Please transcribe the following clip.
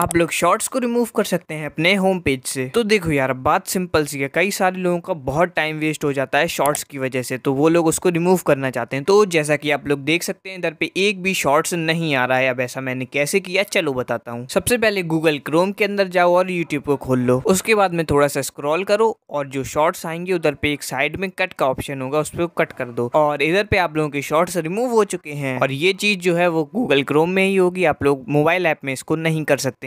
आप लोग शॉर्ट्स को रिमूव कर सकते हैं अपने होम पेज से तो देखो यार बात सिंपल सी है कई सारे लोगों का बहुत टाइम वेस्ट हो जाता है शॉर्ट्स की वजह से तो वो लोग उसको रिमूव करना चाहते हैं तो जैसा कि आप लोग देख सकते हैं इधर पे एक भी शॉर्ट्स नहीं आ रहा है अब ऐसा मैंने कैसे किया चलो बताता हूँ सबसे पहले गूगल क्रोम के अंदर जाओ और यूट्यूब को खोल लो उसके बाद में थोड़ा सा स्क्रॉल करो और जो शॉर्ट्स आएंगे उधर पे एक साइड में कट का ऑप्शन होगा उस पर कट कर दो और इधर पे आप लोगों के शॉर्ट्स रिमूव हो चुके हैं और ये चीज जो है वो गूगल क्रोम में ही होगी आप लोग मोबाइल ऐप में इसको नहीं कर सकते